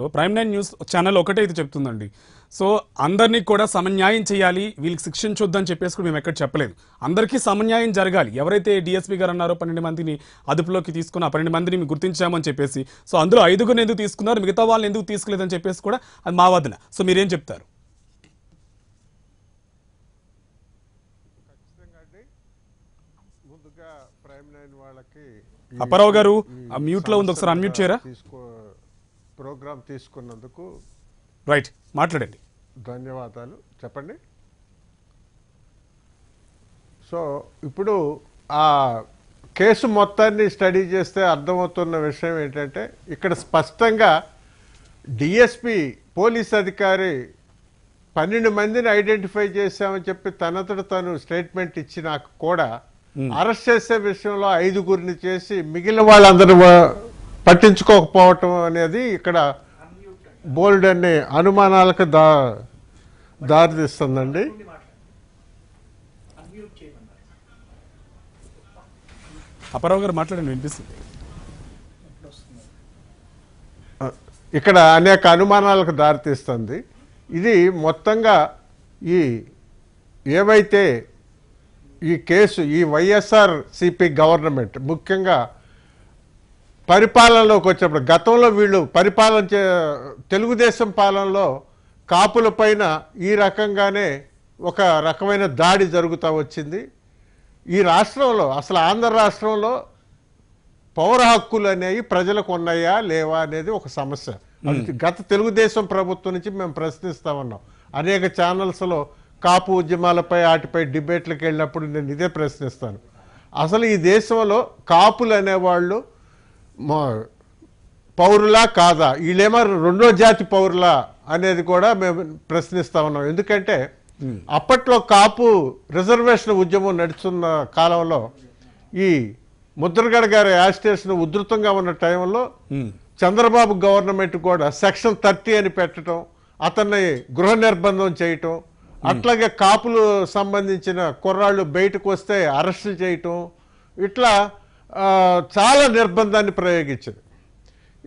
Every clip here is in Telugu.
లో ప్రైమ్ నైన్ న్యూస్ ఛానల్ ఒకటే చెప్తుందండి సో అందరినీ కూడా సమన్యాయం చేయాలి వీళ్ళకి శిక్షించొద్దని చెప్పేసి కూడా మేము ఎక్కడ చెప్పలేదు అందరికీ సమన్యాయం జరగాలి ఎవరైతే డిఎస్పీ గారు అన్నారో పన్నెండు మందిని అదుపులోకి తీసుకున్న పన్నెండు మందిని మేము గుర్తించామని చెప్పేసి సో అందులో ఐదుగురు ఎందుకు తీసుకున్నారు మిగతా వాళ్ళని ఎందుకు తీసుకోలేదని చెప్పేసి కూడా అది మా వాదన సో మీరేం చెప్తారు అప్పారావు గారు మ్యూట్ లో ఉంది ఒకసారి అన్మ్యూట్ చేయరా ప్రోగ్రాం తీసుకున్నందుకు రైట్ మాట్లాడండి ధన్యవాదాలు చెప్పండి సో ఇప్పుడు ఆ కేసు మొత్తాన్ని స్టడీ చేస్తే అర్థమవుతున్న విషయం ఏంటంటే ఇక్కడ స్పష్టంగా డిఎస్పి పోలీస్ అధికారి పన్నెండు మందిని ఐడెంటిఫై చేశామని చెప్పి తనతడు తను స్టేట్మెంట్ ఇచ్చినాక కూడా అరెస్ట్ చేసే విషయంలో ఐదుగురిని చేసి మిగిలిన వాళ్ళందరూ పట్టించుకోకపోవటం అనేది ఇక్కడ బోల్డ్ అనే అనుమానాలకు దా దారితీస్తుందండి అపరావు గారు మాట్లాడండి వినిపిస్తుంది ఇక్కడ అనేక అనుమానాలకు దారితీస్తుంది ఇది మొత్తంగా ఈ ఏవైతే ఈ కేసు ఈ వైఎస్ఆర్ సిపి గవర్నమెంట్ ముఖ్యంగా పరిపాలనలోకి వచ్చినప్పుడు గతంలో వీళ్ళు పరిపాలన చే తెలుగుదేశం పాలనలో కాపుల పైన ఈ రకంగానే ఒక రకమైన దాడి జరుగుతూ వచ్చింది ఈ రాష్ట్రంలో అసలు ఆంధ్ర రాష్ట్రంలో పౌర హక్కులు అనేవి ప్రజలకు ఉన్నాయా లేవా అనేది ఒక సమస్య గత తెలుగుదేశం ప్రభుత్వం నుంచి మేము ప్రశ్నిస్తూ ఉన్నాం అనేక ఛానల్స్లో కాపు ఉద్యమాలపై వాటిపై డిబేట్లకు వెళ్ళినప్పుడు నేను ఇదే ప్రశ్నిస్తాను అసలు ఈ దేశంలో కాపులు అనేవాళ్ళు పౌరులా కాదా వీళ్ళేమో రెండో జాతి పౌరులా అనేది కూడా మేము ప్రశ్నిస్తా ఉన్నాం ఎందుకంటే అప్పట్లో కాపు రిజర్వేషన్ ఉద్యమం నడుస్తున్న కాలంలో ఈ ముద్రగడ గారి యాజిటేషన్ ఉధృతంగా ఉన్న టైంలో చంద్రబాబు గవర్నమెంట్ కూడా సెక్షన్ థర్టీ అని పెట్టడం అతన్ని గృహ నిర్బంధం చేయటం అట్లాగే కాపులు సంబంధించిన కుర్రాళ్ళు బయటకు వస్తే అరెస్టు చేయటం ఇట్లా చాలా నిర్బంధాన్ని ప్రయోగించింది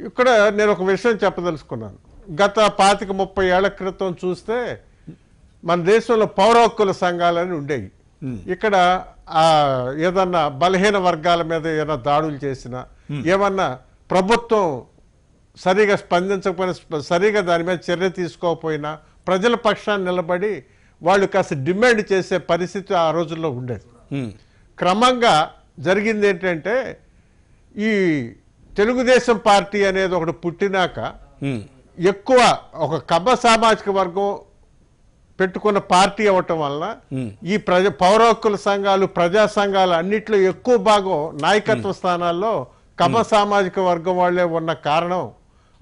ఇక్కడ నేను ఒక విషయం చెప్పదలుచుకున్నాను గత పాతిక ముప్పై ఏళ్ల క్రితం చూస్తే మన దేశంలో పౌర హక్కుల సంఘాలని ఉండేవి ఇక్కడ ఏదన్నా బలహీన వర్గాల మీద ఏదైనా దాడులు చేసినా ఏమన్నా ప్రభుత్వం సరిగా స్పందించకపోయినా సరిగా దాని మీద చర్య తీసుకోకపోయినా ప్రజల పక్షాన్ని నిలబడి వాళ్ళు కాస్త డిమాండ్ చేసే పరిస్థితి ఆ రోజుల్లో ఉండేది క్రమంగా జరిగింది ఏంటంటే ఈ తెలుగుదేశం పార్టీ అనేది ఒకటి పుట్టినాక ఎక్కువ ఒక కబ్బ సామాజిక వర్గం పెట్టుకున్న పార్టీ అవ్వటం వలన ఈ ప్రజ పౌరహక్కుల సంఘాలు ప్రజా సంఘాలు అన్నిట్లో ఎక్కువ భాగం నాయకత్వ స్థానాల్లో కమ సామాజిక వర్గం వాళ్లే ఉన్న కారణం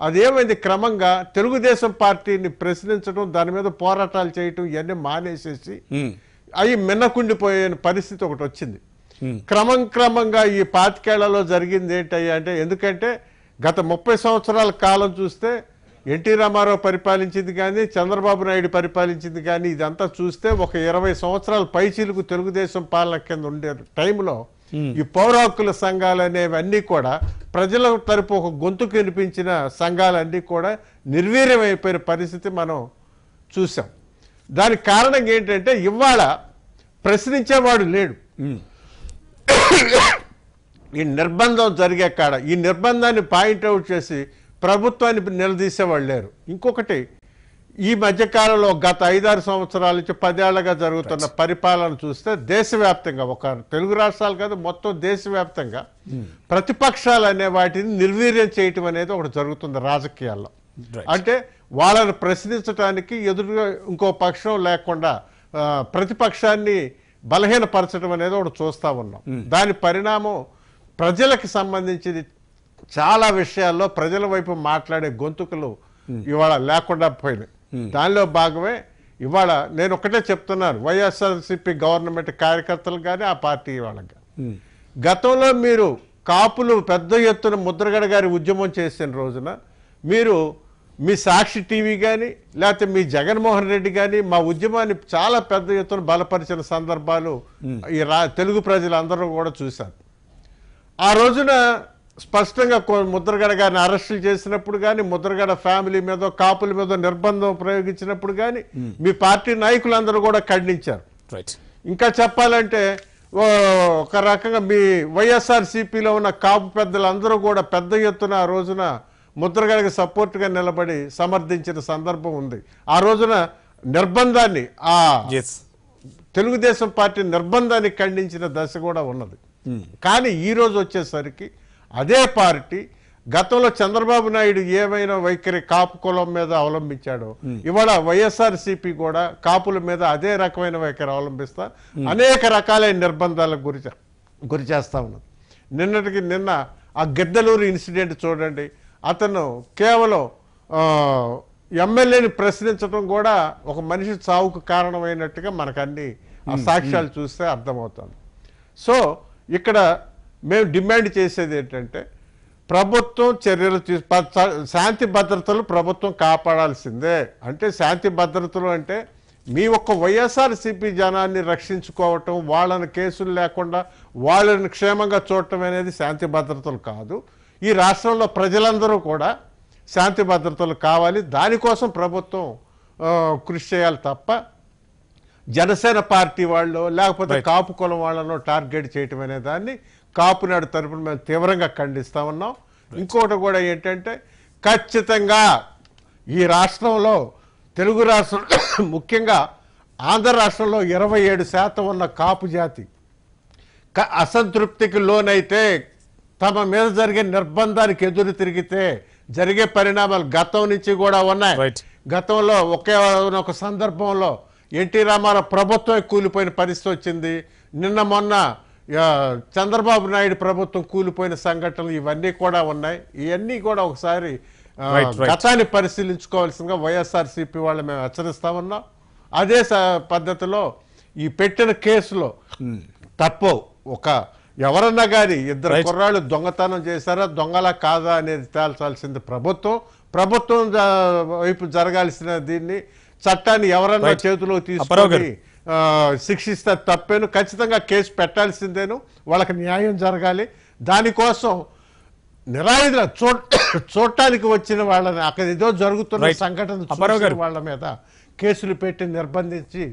అదేమైంది క్రమంగా తెలుగుదేశం పార్టీని ప్రశ్నించడం దాని మీద పోరాటాలు చేయటం ఇవన్నీ మానేసేసి అవి మిన్నకుండిపోయే పరిస్థితి ఒకటి వచ్చింది Hmm. క్రమం క్రమంగా ఈ పాతికేళ్లలో జరిగింది ఏంటయ్యా అంటే ఎందుకంటే గత ముప్పై సంవత్సరాల కాలం చూస్తే ఎన్టీ రామారావు పరిపాలించింది కానీ చంద్రబాబు నాయుడు పరిపాలించింది కానీ ఇదంతా చూస్తే ఒక ఇరవై సంవత్సరాల పైచీలకు తెలుగుదేశం పాలన కింద ఉండే టైంలో hmm. ఈ పౌరాకుల సంఘాలు అనేవన్నీ కూడా ప్రజల తరపు ఒక గొంతు కనిపించిన సంఘాలన్నీ కూడా నిర్వీర్యమైపోయిన పరిస్థితి మనం చూసాం దానికి కారణం ఏంటంటే ఇవాళ ప్రశ్నించేవాడు లేడు hmm. ఈ నిర్బంధం జరిగే కాడ ఈ నిర్బంధాన్ని పాయింట్అవుట్ చేసి ప్రభుత్వాన్ని నిలదీసేవాళ్ళు లేరు ఇంకొకటి ఈ మధ్యకాలంలో గత ఐదారు సంవత్సరాల నుంచి పదేళ్లగా జరుగుతున్న పరిపాలన చూస్తే దేశవ్యాప్తంగా ఒక తెలుగు రాష్ట్రాలు కాదు మొత్తం దేశవ్యాప్తంగా hmm. ప్రతిపక్షాలు అనే వాటిని నిర్వీర్యం చేయటం అనేది ఒకటి జరుగుతుంది రాజకీయాల్లో అంటే వాళ్ళని ప్రశ్నించడానికి ఎదురుగా ఇంకో పక్షం లేకుండా ప్రతిపక్షాన్ని బలహీనపరచడం అనేది ఒకటి చూస్తూ ఉన్నాం దాని పరిణామం ప్రజలకు సంబంధించింది చాలా విషయాల్లో ప్రజల వైపు మాట్లాడే గొంతుకులు ఇవాళ లేకుండా పోయినాయి దానిలో భాగమే ఇవాళ నేను ఒకటే చెప్తున్నాను వైఎస్ఆర్సిపి గవర్నమెంట్ కార్యకర్తలు కానీ ఆ పార్టీ వాళ్ళకి గతంలో మీరు కాపులు పెద్ద ఎత్తున ముద్రగడ గారి ఉద్యమం చేసిన రోజున మీరు మీ సాక్షి టీవీ కానీ లేకపోతే మీ జగన్మోహన్ రెడ్డి కానీ మా ఉద్యమాన్ని చాలా పెద్ద ఎత్తున బలపరిచిన సందర్భాలు ఈ రా తెలుగు ప్రజలందరూ కూడా చూశారు ఆ రోజున స్పష్టంగా ముద్రగడ గారిని అరెస్టులు చేసినప్పుడు కానీ ముద్రగడ ఫ్యామిలీ మీద కాపుల మీద నిర్బంధం ప్రయోగించినప్పుడు కానీ మీ పార్టీ నాయకులందరూ కూడా ఖండించారు ఇంకా చెప్పాలంటే ఒక రకంగా మీ వైఎస్ఆర్ సిపిలో ఉన్న కాపు పెద్దలందరూ కూడా పెద్ద ఎత్తున ఆ రోజున ముద్రగడకి సపోర్ట్గా నిలబడి సమర్థించిన సందర్భం ఉంది ఆ రోజున నిర్బంధాన్ని ఆ తెలుగుదేశం పార్టీ నిర్బంధాన్ని ఖండించిన దశ కూడా ఉన్నది hmm. కానీ ఈరోజు వచ్చేసరికి అదే పార్టీ గతంలో చంద్రబాబు నాయుడు ఏమైనా వైఖరి కాపు కులం మీద అవలంబించాడో hmm. ఇవాళ వైఎస్ఆర్సీపీ కూడా కాపుల మీద అదే రకమైన వైఖరి అవలంబిస్తా hmm. అనేక రకాలైన నిర్బంధాలకు గురి గురి చేస్తా ఉన్నది నిన్నటికి నిన్న ఆ గిద్దలూరు ఇన్సిడెంట్ చూడండి అతను కేవలం ఎమ్మెల్యేని ప్రశ్నించడం కూడా ఒక మనిషి చావుకు కారణమైనట్టుగా మనకన్నీ ఆ సాక్ష్యాలు చూస్తే అర్థమవుతుంది సో ఇక్కడ మేము డిమాండ్ చేసేది ఏంటంటే ప్రభుత్వం చర్యలు తీ శాంతి భద్రతలు ప్రభుత్వం కాపాడాల్సిందే అంటే శాంతి భద్రతలు అంటే మీ ఒక్క వైఎస్ఆర్సీపీ జనాన్ని రక్షించుకోవటం వాళ్ళని కేసులు లేకుండా వాళ్ళని క్షేమంగా చూడటం అనేది శాంతి భద్రతలు కాదు ఈ రాష్ట్రంలో ప్రజలందరూ కూడా శాంతి భద్రతలు కావాలి దానికోసం ప్రభుత్వం కృషి చేయాలి తప్ప జనసేన పార్టీ వాళ్ళు లేకపోతే కాపు కులం వాళ్ళను టార్గెట్ చేయటం అనే దాన్ని కాపునాడు తరపున మేము తీవ్రంగా ఖండిస్తూ ఉన్నాం ఇంకోటి కూడా ఏంటంటే ఖచ్చితంగా ఈ రాష్ట్రంలో తెలుగు రాష్ట్రం ముఖ్యంగా ఆంధ్ర రాష్ట్రంలో ఇరవై శాతం ఉన్న కాపు జాతి అసంతృప్తికి లోనైతే తమ మీద జరిగే నిర్బంధానికి ఎదురు తిరిగితే జరిగే పరిణామాలు గతం నుంచి కూడా ఉన్నాయి గతంలో ఒకే ఒక సందర్భంలో ఎన్టీ రామారావు ప్రభుత్వం కూలిపోయిన పరిస్థితి వచ్చింది నిన్న మొన్న చంద్రబాబు నాయుడు ప్రభుత్వం కూలిపోయిన సంఘటనలు ఇవన్నీ కూడా ఉన్నాయి ఇవన్నీ కూడా ఒకసారి గతాన్ని పరిశీలించుకోవాల్సిందిగా వైఎస్ఆర్సీపీ వాళ్ళు మేము హెచ్చరిస్తా ఉన్నాం అదే పద్ధతిలో ఈ పెట్టిన కేసులో hmm. తప్పు ఒక ఎవరన్నా కానీ ఇద్దరు కుర్రాళ్ళు దొంగతనం చేశారా దొంగలా కాదా అనేది తేల్చాల్సింది ప్రభుత్వం ప్రభుత్వం వైపు జరగాల్సిన దీన్ని చట్టాన్ని ఎవరన్నా చేతిలో తీసుకొని శిక్షిస్తే తప్పేను ఖచ్చితంగా కేసు పెట్టాల్సిందేను వాళ్ళకి న్యాయం జరగాలి దానికోసం నిరాయుధ చూ చూడటానికి వచ్చిన వాళ్ళని అక్కడ ఏదో జరుగుతున్న సంఘటన వాళ్ళ మీద కేసులు పెట్టి నిర్బంధించి